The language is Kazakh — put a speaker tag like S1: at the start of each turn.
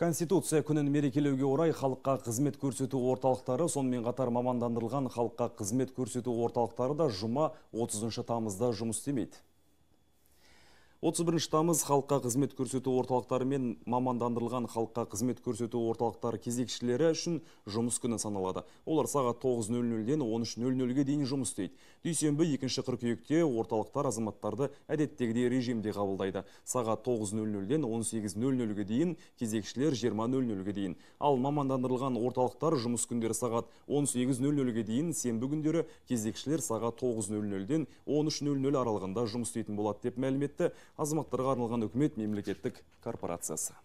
S1: Конституция күнін мерекелеуге орай халыққа қызмет көрсету орталықтары, сонымен қатар мамандандырылған халыққа қызмет көрсету орталықтары да жұма 30 тамызда жұмыс істемейді. 31 тамыз халыққа қызмет көрсету орталықтары мен мамандандырылған халыққа қызмет көрсету орталықтары кезекшілері үшін жұмыс күні саналады. Олар сағат 9.00-ден 13.00-ге дейін жұмыс істейді. Дүйсенбі 2 қыркүйекте орталықтар азаматтарды әдеттегідей режимде қабылдайды. Сағат 9.00-ден 18.00-ге дейін, кезекшілер 20.00-ге дейін. Ал мамандандырылған орталықтар жұмыс күндері сағат 18.00-ге дейін, сенбі күндері кезекшілер сағат 9.00-ден 13.00 аралығында жұмыс істейтін болады деп мәлім етті азаматтарға арналған үкімет мемлекеттік корпорациясы